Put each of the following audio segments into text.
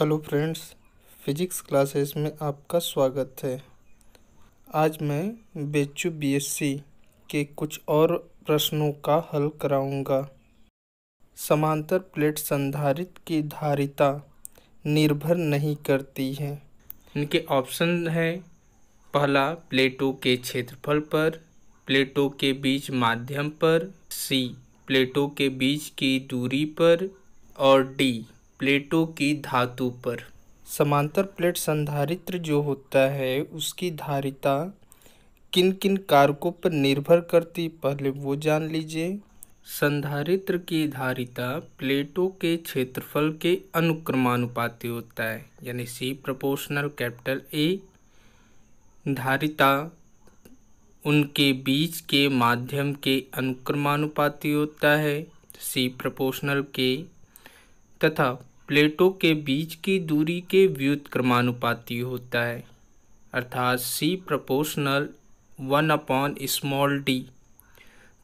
hello friends physics classes में आपका स्वागत है आज मैं बेचू बीएससी के कुछ और प्रश्नों का हल कराऊंगा समांतर प्लेट संधारित की धारिता निर्भर नहीं करती है इनके ऑप्शन हैं पहला प्लेटों के क्षेत्रफल पर प्लेटों के बीच माध्यम पर सी प्लेटों के बीच की दूरी पर और डी प्लेटों की धातु पर समांतर प्लेट संधारित्र जो होता है उसकी धारिता किन किन कारकों पर निर्भर करती पहले वो जान लीजिए संधारित्र की धारिता प्लेटों के क्षेत्रफल के अनुक्रमानुपाती होता है यानी सी प्रोपोर्शनल कैपिटल ए धारिता उनके बीच के माध्यम के अनुक्रमानुपाती होता है सी प्रोपोर्शनल के तथा प्लेटों के बीच की दूरी के व्युत्क्रमानुपाती होता है अर्थात C proportional one upon small D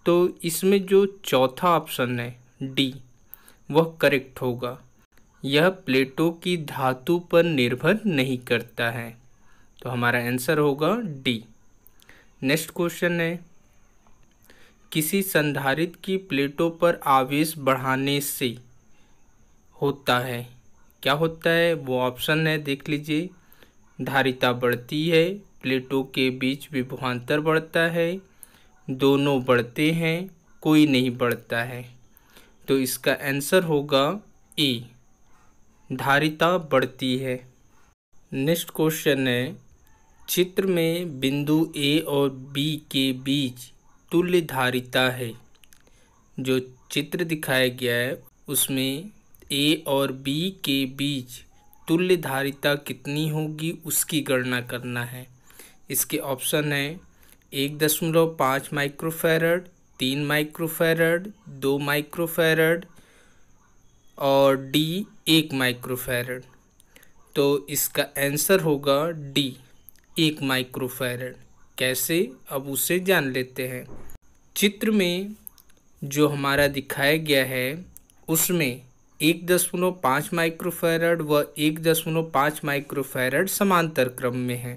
तो इसमें जो चौथा ऑप्शन है डी वह करेक्ट होगा यह प्लेटों की धातु पर निर्भर नहीं करता है तो हमारा आंसर होगा डी नेक्स्ट क्वेश्चन है किसी संधारित की प्लेटों पर आवेश बढ़ाने से होता है क्या होता है वो ऑप्शन है देख लीजिए धारिता बढ़ती है प्लेटों के बीच विभुआंतर बढ़ता है दोनों बढ़ते हैं कोई नहीं बढ़ता है तो इसका आंसर होगा ए धारिता बढ़ती है नेक्स्ट क्वेश्चन है चित्र में बिंदु ए और बी के बीच तुल्य धारिता है जो चित्र दिखाया गया है उसमें ए और बी के बीच तुल्य धारिता कितनी होगी उसकी गणना करना है इसके ऑप्शन हैं एक दशमलव पाँच माइक्रोफेरड तीन माइक्रोफेरड दो माइक्रोफेरड और डी एक माइक्रोफेरड तो इसका आंसर होगा डी एक माइक्रोफेरड कैसे अब उसे जान लेते हैं चित्र में जो हमारा दिखाया गया है उसमें एक दशमलव पाँच माइक्रोफेरड व एक दशमलव पाँच माइक्रोफेरड समांतर क्रम में हैं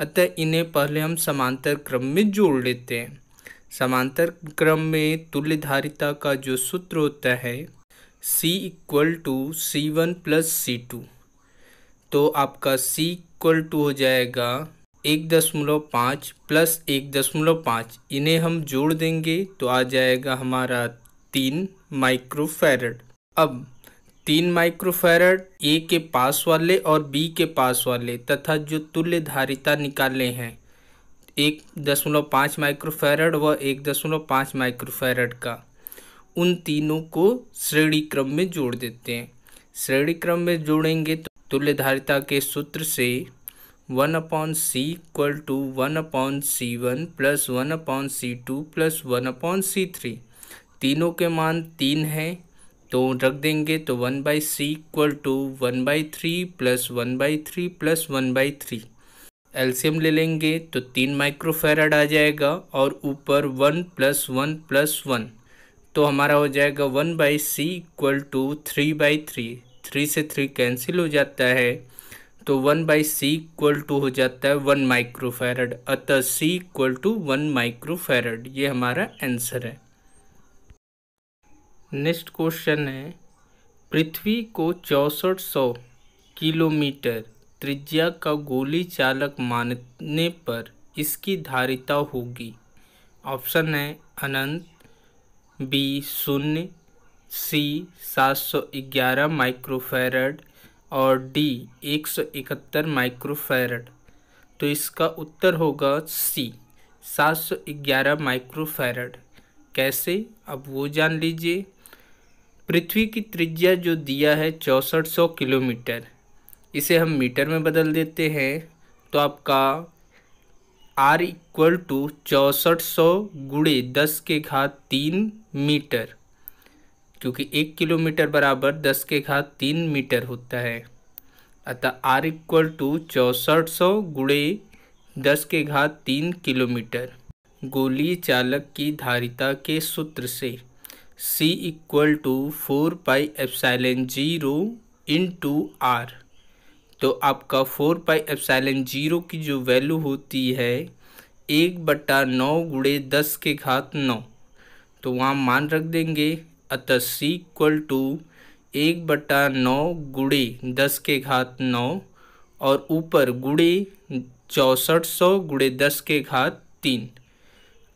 अतः इन्हें पहले हम समांतर क्रम में जोड़ लेते हैं समांतर क्रम में तुल्य धारिता का जो सूत्र होता है C equal to C one plus C two तो आपका C इक्वल टू हो जाएगा एक दशमलव पाँच प्लस एक दशमलव पाँच इन्हें हम जोड़ देंगे तो आ जाएगा हमारा तीन माइक्रोफेरड अब तीन माइक्रोफेरड ए के पास वाले और बी के पास वाले तथा जो तुल्य धारिता निकाले हैं एक दशमलव पाँच माइक्रोफेरड व एक दशमलव पाँच माइक्रोफेरड का उन तीनों को श्रेणी क्रम में जोड़ देते हैं श्रेणी क्रम में जोड़ेंगे तो तुल्य धारिता के सूत्र से one upon C equal to one upon C one plus one upon C two plus one upon C three तीनों के मान तीन हैं तो रख देंगे तो one by C equal to one by three plus one by three plus one by three एल्शियम ले लेंगे तो तीन माइक्रोफेराड आ जाएगा और ऊपर one plus one plus one तो हमारा हो जाएगा one by C equal to three by three three से थ्री कैंसिल हो जाता है तो one by C equal to हो जाता है वन माइक्रोफेराड अतः C equal to one microfarad ये हमारा आंसर है नेक्स्ट क्वेश्चन है पृथ्वी को चौंसठ सौ किलोमीटर त्रिज्या का गोली चालक मानने पर इसकी धारिता होगी ऑप्शन है अनंत बी शून्य सी सात सौ ग्यारह माइक्रोफेरड और डी एक सौ इकहत्तर माइक्रोफेरड तो इसका उत्तर होगा सी सात सौ ग्यारह माइक्रोफेरड कैसे अब वो जान लीजिए पृथ्वी की त्रिज्या जो दिया है चौंसठ सौ किलोमीटर इसे हम मीटर में बदल देते हैं तो आपका आर इक्वल टू चौंसठ सौ गुड़े दस के घात तीन मीटर क्योंकि एक किलोमीटर बराबर दस के घात तीन मीटर होता है अतः आर इक्वल टू चौंसठ सौ गुड़े दस के घात तीन किलोमीटर गोली चालक की धारिता के सूत्र से C equal to four pi epsilon zero into R तो आपका फोर पाई एप्साइलन जीरो की जो वैल्यू होती है एक बट्टा नौ गुड़े दस के घात नौ तो वहाँ मान रख देंगे अतः सी इक्वल टू एक बट्टा नौ गुड़े दस के घात नौ और ऊपर गुड़े चौंसठ सौ गुड़े दस के घात तीन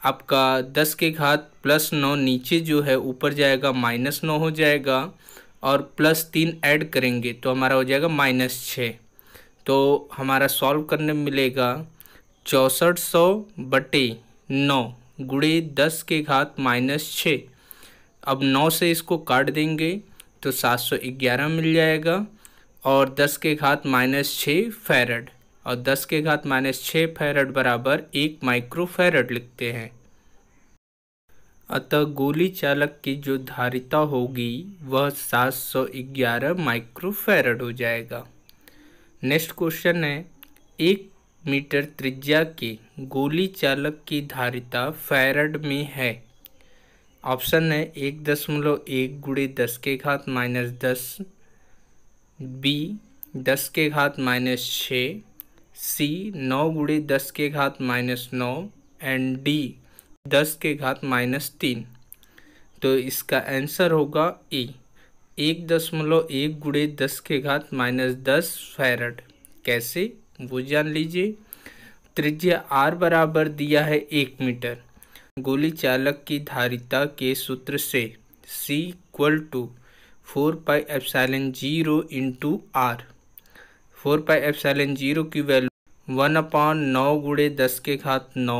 आपका दस के घात प्लस नौ नीचे जो है ऊपर जाएगा माइनस नौ हो जाएगा और प्लस तीन ऐड करेंगे तो हमारा हो जाएगा माइनस छः तो हमारा सॉल्व करने में मिलेगा चौंसठ सौ बटे नौ गुड़े दस के घात माइनस छः अब नौ से इसको काट देंगे तो सात सौ ग्यारह मिल जाएगा और दस के घात माइनस छः फैरड और दस के घात माइनस छः फेरड बराबर एक माइक्रो फेरड लिखते हैं अतः गोली चालक की जो धारिता होगी वह 711 माइक्रो फेरड हो जाएगा नेक्स्ट क्वेश्चन है एक मीटर त्रिज्या के गोली चालक की धारिता फेरड में है ऑप्शन है एक दशमलव एक गुड़े दस के घात माइनस दस बी दस के घात माइनस छः सी नौ गुड़े दस के घात माइनस नौ एंड डी दस के घात माइनस तीन तो इसका आंसर होगा ए एक दशमलव एक गुड़े दस के घात माइनस दस फैरड कैसे वो जान लीजिए त्रिज्या आर बराबर दिया है एक मीटर गोली चालक की धारिता के सूत्र से C equal to four pi epsilon zero into R four pi epsilon zero की वैल्यू वन अपॉन नौ गुड़े दस के घात नौ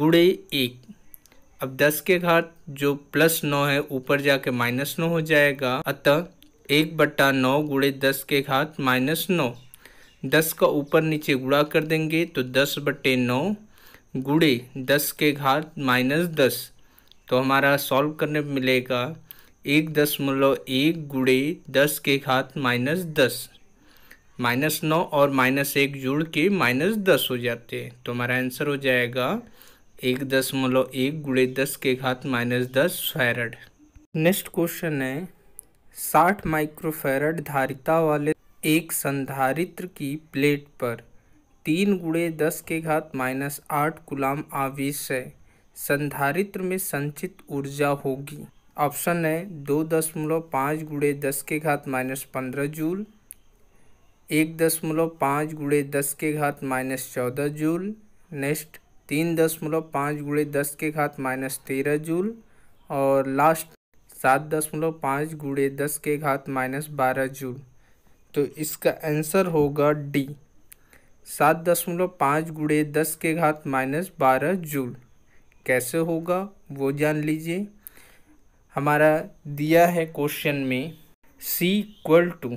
गुड़े एक अब दस के घात जो प्लस नौ है ऊपर जाके माइनस नौ हो जाएगा अतः एक बट्टा नौ गुड़े दस के घात माइनस नौ दस का ऊपर नीचे गुड़ा कर देंगे तो दस बट्टे नौ गुड़े दस के घात माइनस दस तो हमारा सॉल्व करने मिलेगा एक दशमलव एक गुड़े दस के घात माइनस दस माइनस नौ और माइनस एक जुड़ के माइनस दस हो जाते हैं तो हमारा आंसर हो जाएगा एक दशमलव एक गुड़े दस के घात माइनस दस फैरड नेक्स्ट क्वेश्चन है साठ माइक्रोफेरड धारिता वाले एक संधारित्र की प्लेट पर तीन गुड़े दस के घात माइनस आठ गुलाम आवेश है संधारित्र में संचित ऊर्जा होगी ऑप्शन है दो दशमलव पाँच गुड़े दस के घात माइनस पंद्रह जूल एक दशमलव पाँच गुड़े दस के घात माइनस चौदह जूल नेक्स्ट तीन दशमलव पाँच गुड़े दस के घात माइनस तेरह जूल और लास्ट सात दशमलव पाँच गुड़े दस के घात माइनस बारह जूल तो इसका आंसर होगा डी सात दशमलव पाँच गुड़े दस के घात माइनस बारह जूल कैसे होगा वो जान लीजिए हमारा दिया है क्वेश्चन में सी इक्वल टू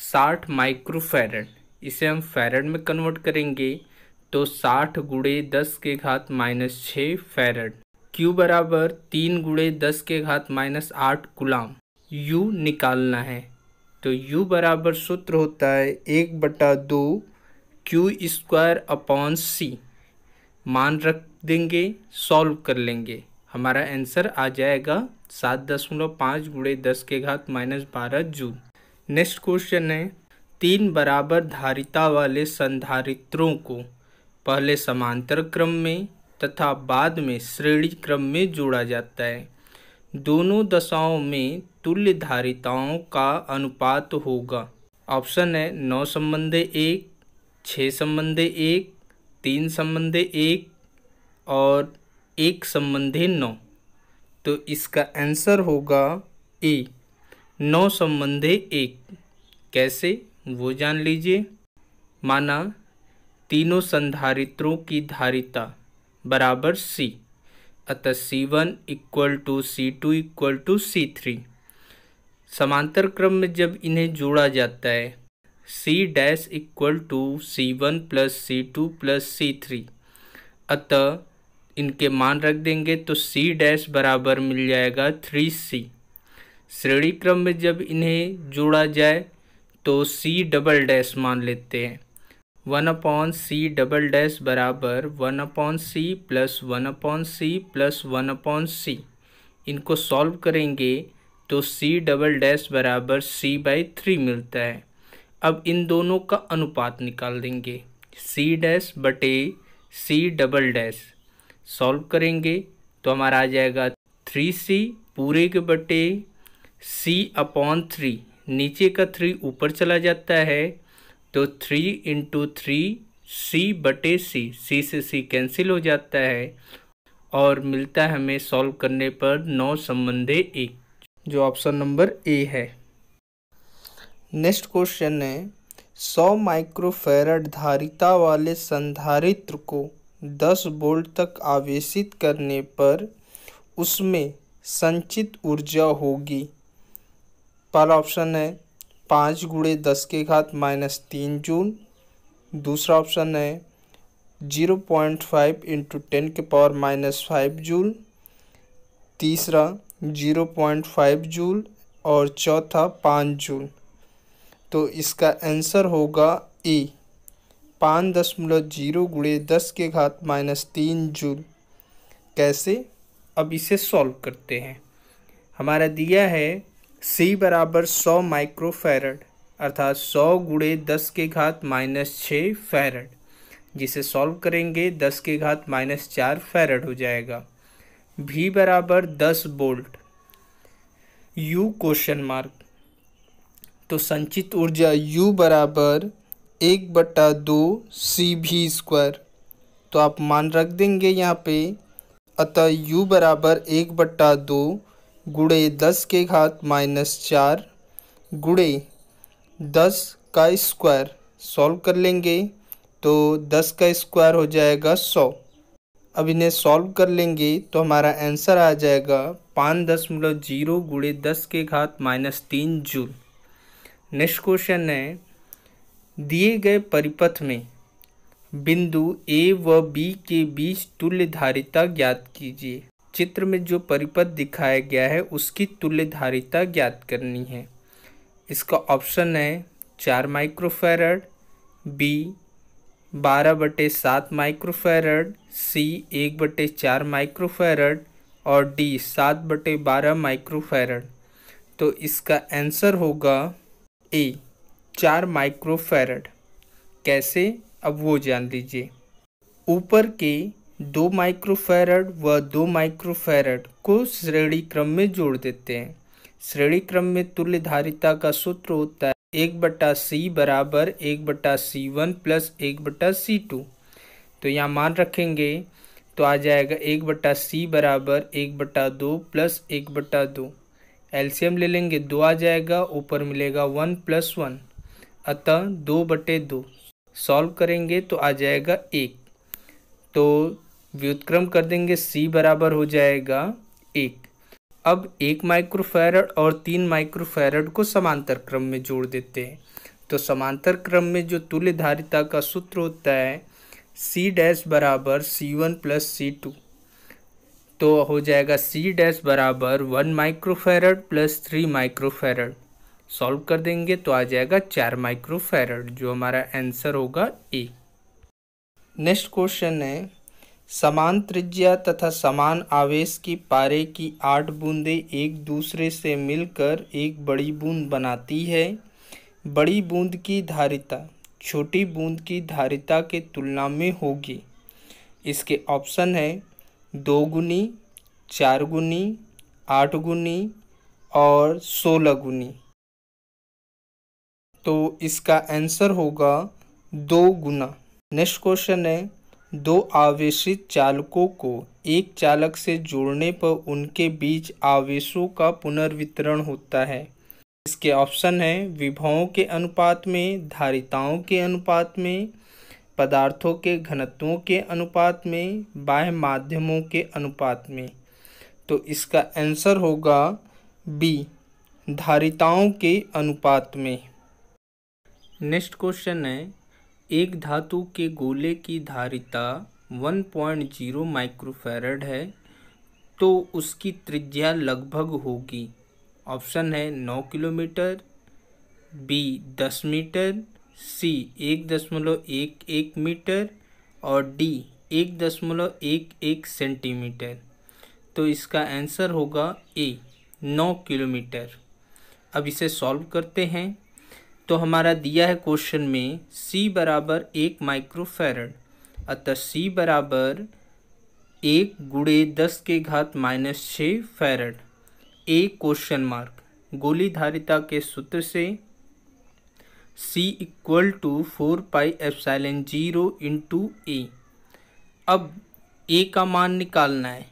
साठ माइक्रोफेरेड इसे हम फेरड में कन्वर्ट करेंगे तो साठ गुड़े दस के घात माइनस छः फेरड क्यू बराबर तीन गुड़े दस के घात माइनस आठ गुलाम यू निकालना है तो यू बराबर सूत्र होता है एक बटा दो क्यू स्क्वायर अपॉन सी मान रख देंगे सॉल्व कर लेंगे हमारा आंसर आ जाएगा सात दशमलव पाँच गुड़े दस के घात माइनस बारह जून नेक्स्ट क्वेश्चन है तीन बराबर धारिता वाले संधारित्रों को पहले समांतर क्रम में तथा बाद में श्रेणी क्रम में जोड़ा जाता है दोनों दशाओं में तुल्य धारिताओं का अनुपात होगा ऑप्शन है नौ संबंध एक छः संबंध एक तीन संबंध एक और एक संबंधे नौ तो इसका आंसर होगा ए नौ संबंधे एक कैसे वो जान लीजिए माना तीनों संधारित्रों की धारिता बराबर सी अतः C one equal to C two equal to C three समांतर क्रम में जब इन्हें जोड़ा जाता है C dash equal to C one plus C two plus C three अतः इनके मान रख देंगे तो सी डैश बराबर मिल जाएगा थ्री सी श्रेणी क्रम में जब इन्हें जोड़ा जाए तो सी डबल डैश मान लेते हैं one upon C double dash बराबर one upon C plus one upon C plus one upon C इनको सॉल्व करेंगे तो सी डबल डैश बराबर सी बाई थ्री मिलता है अब इन दोनों का अनुपात निकाल देंगे सी डैश बटे सी डबल डैश सॉल्व करेंगे तो हमारा आ जाएगा थ्री सी पूरे के बटे सी अपॉन थ्री नीचे का थ्री ऊपर चला जाता है तो थ्री इंटू थ्री सी बटे सी सी से सी कैंसिल हो जाता है और मिलता है हमें सॉल्व करने पर नौ संबंधे एक जो ऑप्शन नंबर ए है नेक्स्ट क्वेश्चन है सौ माइक्रोफेरड धारिता वाले संधारित्र को दस बोल्ट तक आवेशित करने पर उसमें संचित ऊर्जा होगी पहला ऑप्शन है पाँच गुड़े दस के घात माइनस तीन जून दूसरा ऑप्शन है zero point five into ten के पावर माइनस फाइव जूल तीसरा जीरो पॉइंट फाइव जूल और चौथा पाँच जूल तो इसका आंसर होगा ए पाँच दशमलव जीरो गुड़े दस के घात माइनस तीन जूल कैसे अब इसे सॉल्व करते हैं हमारा दिया है सी बराबर सौ माइक्रोफेरड अर्थात सौ गुड़े दस के घात माइनस छः फेरड जिसे सॉल्व करेंगे दस के घात माइनस चार फेरड हो जाएगा भी बराबर दस बोल्ट यू क्वेश्चन मार्क तो संचित ऊर्जा यू बराबर एक बट्टा दो सी भी स्क्वायर तो आप मान रख देंगे यहाँ पे अतः यू बराबर एक बट्टा दो गुड़े दस के घात माइनस चार गुड़े दस का स्क्वायर सॉल्व कर लेंगे तो दस का स्क्वायर हो जाएगा सौ अब इन्हें सॉल्व कर लेंगे तो हमारा आंसर आ जाएगा पाँच दशमलव जीरो गुड़े दस के घात माइनस तीन जूल नेक्स्ट क्वेश्चन है दिए गए परिपथ में बिंदु ए व बी के बीच तुल्य धारिता ज्ञात कीजिए चित्र में जो परिपथ दिखाया गया है उसकी तुल्यधारिता ज्ञात करनी है इसका ऑप्शन है चार माइक्रोफेरड बी बारह बटे सात माइक्रोफेरड सी एक बटे चार माइक्रोफेरड और डी सात बटे बारह माइक्रोफेरड तो इसका आंसर होगा ए चार माइक्रोफेरड कैसे अब वो जान लीजिए ऊपर के दो माइक्रोफेरड व दो माइक्रोफेरड को श्रेणी क्रम में जोड़ देते हैं श्रेणी क्रम में तुल्य धारिता का सूत्र होता है एक बटा सी बराबर एक बटा सी वन प्लस एक बटा सी टू तो यहाँ मान रखेंगे तो आ जाएगा एक बटा सी बराबर एक बटा दो प्लस एक बटा दो एल्शियम ले लेंगे दो आ जाएगा ऊपर मिलेगा वन प्लस वन अतः दो बटे दो सॉल्व करेंगे तो आ जाएगा एक तो व्युतक्रम कर देंगे सी बराबर हो जाएगा एक अब एक माइक्रोफेरड और तीन माइक्रोफेरड को समांतर क्रम में जोड़ देते हैं तो समांतर क्रम में जो तुल्य धारिता का सूत्र होता है सी डैश बराबर C one plus C two तो हो जाएगा सी डैश बराबर one microfarad plus three microfarad solve कर देंगे तो आ जाएगा चार माइक्रोफेरड जो हमारा आंसर होगा ए नेक्स्ट क्वेश्चन है समान त्रिज्या तथा समान आवेश की पारे की आठ बूंदें एक दूसरे से मिलकर एक बड़ी बूंद बनाती है बड़ी बूंद की धारिता छोटी बूंद की धारिता के तुलना में होगी इसके ऑप्शन है दोगुनी चारगुनी आठ गुनी और सोलह गुनी तो इसका आंसर होगा दो गुना नेक्स्ट क्वेश्चन है दो आवेशित चालकों को एक चालक से जोड़ने पर उनके बीच आवेशों का पुनर्वितरण होता है इसके ऑप्शन हैं विभवों के अनुपात में धारिताओं के अनुपात में पदार्थों के घनत्वों के अनुपात में बाह्य माध्यमों के अनुपात में तो इसका आंसर होगा बी धारिताओं के अनुपात में नेक्स्ट क्वेश्चन है एक धातु के गोले की धारिता 1.0 माइक्रोफेरड है तो उसकी त्रिज्या लगभग होगी ऑप्शन है नौ किलोमीटर बी दस मीटर सी एक दशमलव एक एक मीटर और डी एक दशमलव एक एक सेंटीमीटर तो इसका आंसर होगा ए नौ किलोमीटर अब इसे सॉल्व करते हैं तो हमारा दिया है क्वेश्चन में C बराबर एक माइक्रोफेरड अतः C बराबर एक गुड़े दस के घात माइनस छः फेरड ए क्वेश्चन मार्क गोली धारिता के सूत्र से C equal to four pi epsilon zero into A अब ए का मान निकालना है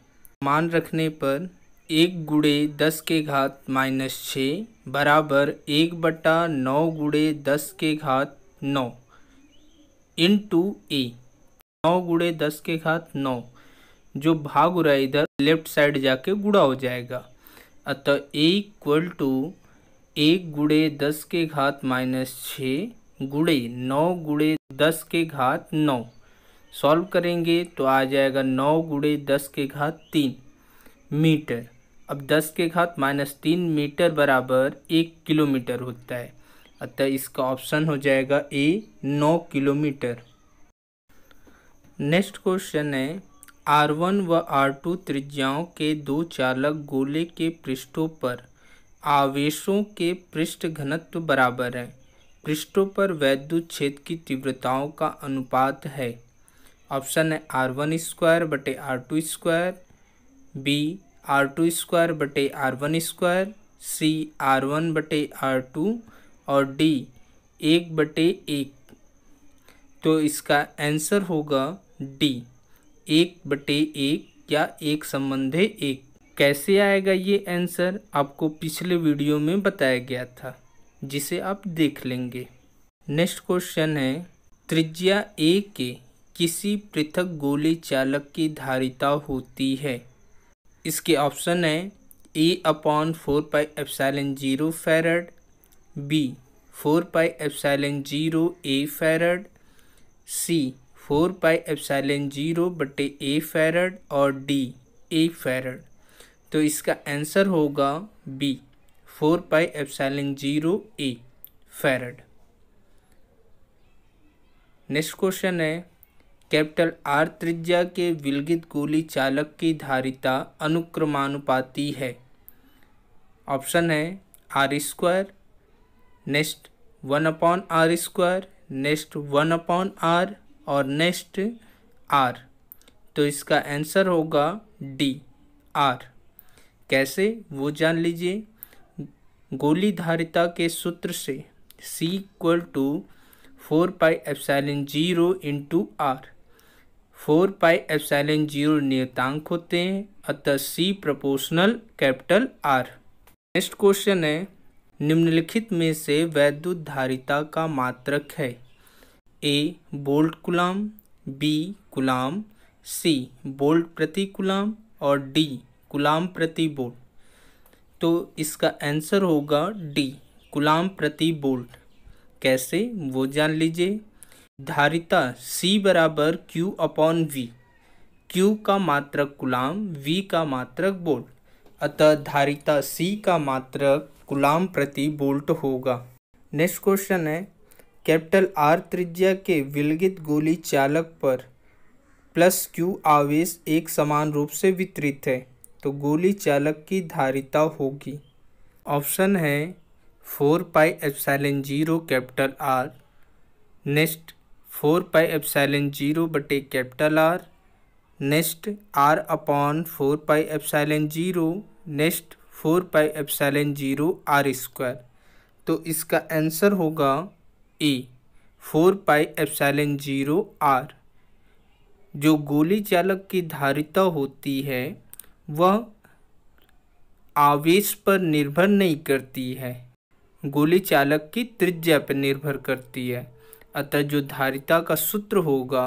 मान रखने पर एक गुड़े दस के घात माइनस छः बराबर एक बटा नौ गुड़े दस के घात नौ इन टू ए नौ गुड़े दस के घात नौ जो भाग हो रहा है इधर लेफ्ट साइड जाके गुड़ा हो जाएगा अतः ए इक्वल टू एक गुड़े दस के घात माइनस छः गुड़े नौ गुड़े दस के घात नौ सॉल्व करेंगे तो आ जाएगा नौ गुड़े दस के घात तीन मीटर अब दस के घात माइनस तीन मीटर बराबर एक किलोमीटर होता है अतः इसका ऑप्शन हो जाएगा ए नौ किलोमीटर नेक्स्ट क्वेश्चन है आर वन व आर टू त्रिज्याओं के दो चालक गोले के पृष्ठों पर आवेशों के पृष्ठ घनत्व बराबर है पृष्ठों पर वैद्युत क्षेत्र की तीव्रताओं का अनुपात है ऑप्शन है आर वन स्क्वायर बटे R two square B R two square बटे R one square C R one बटे आर टू और डी एक बटे एक तो इसका आंसर होगा डी एक बटे एक या एक संबंध है एक कैसे आएगा ये आंसर आपको पिछले वीडियो में बताया गया था जिसे आप देख लेंगे नेक्स्ट क्वेश्चन है त्रिज्या ए के किसी पृथक गोले चालक की धारिता होती है इसके ऑप्शन हैं A upon four pi epsilon zero farad B four pi epsilon zero A farad C four pi epsilon zero बटे ए फेरड और डी ए फेरड तो इसका आंसर होगा B four pi epsilon zero A farad next question है capital R त्रिज्या के विलगित गोली चालक की धारिता अनुक्रमानुपाती है ऑप्शन है R square next one upon R square next one upon R और नेक्स्ट आर तो इसका आंसर होगा डी आर कैसे वो जान लीजिए गोली धारिता के सूत्र से C equal to four pi F epsilon zero into R four pi epsilon zero नियतांक होते हैं अतः C proportional capital R next question है निम्नलिखित में से वैद्युत धारिता का मात्रक है A volt coulomb B coulomb C volt प्रति गुलाम और डी गुलाम प्रति बोल्ट तो इसका आंसर होगा डी गुलाम प्रति बोल्ट कैसे वो जान लीजिए धारिता C बराबर Q अपॉन वी Q का मात्रक गुलाम V का मात्रक बोल्ट अतः धारिता C का मात्रक गुलाम प्रति बोल्ट होगा नेक्स्ट क्वेश्चन है कैपिटल आर त्रिज्या के विलगित गोली चालक पर प्लस क्यू आवेश एक समान रूप से वितरित है तो गोली चालक की धारिता होगी ऑप्शन है four pi epsilon zero capital R next four pi epsilon zero बटे capital R next R upon four pi epsilon zero next four pi epsilon zero R square तो इसका आंसर होगा A four pi epsilon zero R जो गोली चालक की धारिता होती है वह आवेश पर निर्भर नहीं करती है गोली चालक की त्रिज्या पर निर्भर करती है अतः जो धारिता का सूत्र होगा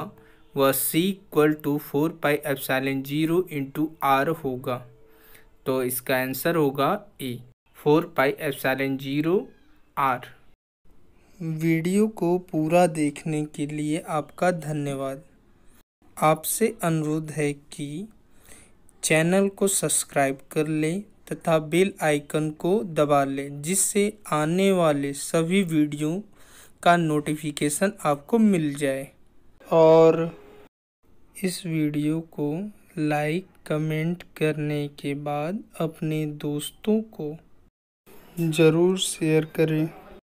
वह C equal to four pi epsilon zero into R होगा तो इसका आंसर होगा A four pi epsilon zero R video को पूरा देखने के लिए आपका धन्यवाद आपसे अनुरोध है कि चैनल को सब्सक्राइब कर लें तथा बेल आइकन को दबा लें जिससे आने वाले सभी वीडियो का नोटिफिकेशन आपको मिल जाए और इस वीडियो को लाइक कमेंट करने के बाद अपने दोस्तों को ज़रूर शेयर करें